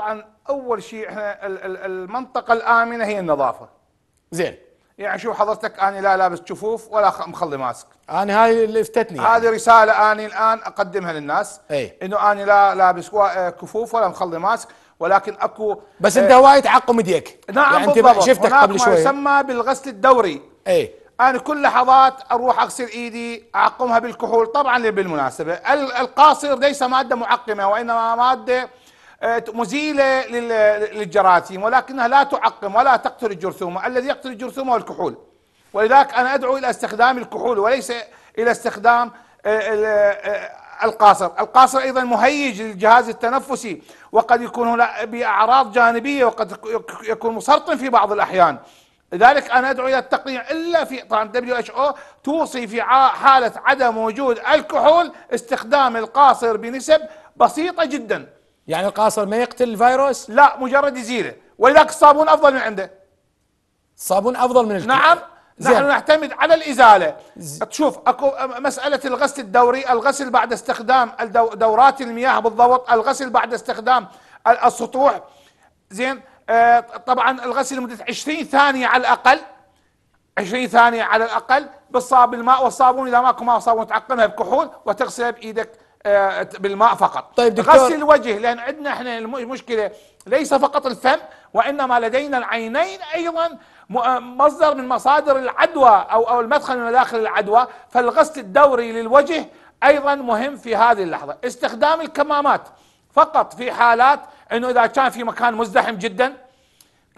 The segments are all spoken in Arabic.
طبعا اول شيء احنا المنطقه الامنه هي النظافه زين يعني شوف حضرتك انا لا لابس كفوف ولا مخلي ماسك انا هاي اللي افتتني يعني. هذه رساله انا الان اقدمها للناس اي انه انا لا لابس آه، كفوف ولا مخلي ماسك ولكن اكو بس آه، انت هواي تعقم ايديك نعم يعني بالضبط شفتك قبل شوي ما يسمى بالغسل الدوري اي انا كل لحظات اروح اغسل ايدي اعقمها بالكحول طبعا بالمناسبه القاصر ليس ماده معقمه وانما ماده آه، مزيله للجراثيم ولكنها لا تعقم ولا تقتل الجرثومه، الذي يقتل الجرثومه هو الكحول. ولذلك انا ادعو الى استخدام الكحول وليس الى استخدام آه، آه، القاصر، القاصر ايضا مهيج للجهاز التنفسي وقد يكون باعراض جانبيه وقد يكون مسرطن في بعض الاحيان. لذلك انا ادعو الى التقنيع الا في طبعا دبليو اتش او توصي في حاله عدم وجود الكحول استخدام القاصر بنسب بسيطه جدا. يعني القاصر ما يقتل الفيروس لا مجرد يزيله ولذلك الصابون افضل من عنده الصابون افضل من الكل. نعم زي. نحن نعتمد على الازاله زي. تشوف اكو مساله الغسل الدوري الغسل بعد استخدام دورات المياه بالضبط الغسل بعد استخدام السطوح زين آه طبعا الغسل لمده 20 ثانيه على الاقل 20 ثانيه على الاقل بالصاب بالماء والصابون اذا ماكو ماء وصابون تعقمها بكحول وتغسلها بايدك آه، بالماء فقط طيب دكتور غسل الوجه لان عندنا احنا المشكله ليس فقط الفم وانما لدينا العينين ايضا آه، مصدر من مصادر العدوى او او المدخل من مداخل العدوى فالغسل الدوري للوجه ايضا مهم في هذه اللحظه استخدام الكمامات فقط في حالات انه اذا كان في مكان مزدحم جدا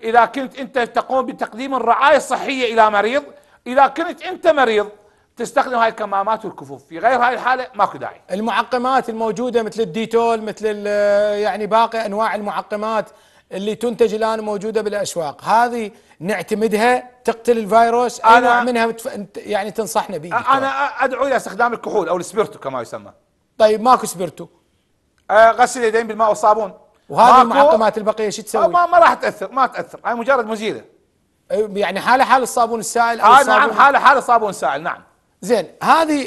اذا كنت انت تقوم بتقديم الرعايه الصحيه الى مريض اذا كنت انت مريض تستخدم هاي الكمامات والكفوف في غير هاي الحاله ماكو داعي المعقمات الموجوده مثل الديتول مثل يعني باقي انواع المعقمات اللي تنتج الان موجوده بالاسواق هذه نعتمدها تقتل الفيروس اي نوع منها بتف... يعني تنصحنا به انا ادعو الى استخدام الكحول او السبيرتو كما يسمى طيب ماكو سبيرتو آه غسل اليدين بالماء والصابون وهذه المعقمات البقيه شو تسوي؟ ما, ما راح تاثر ما تاثر هاي مجرد مزيله يعني حاله حال الصابون السائل او آه الصابون نعم حاله حال الصابون السائل نعم زين هذه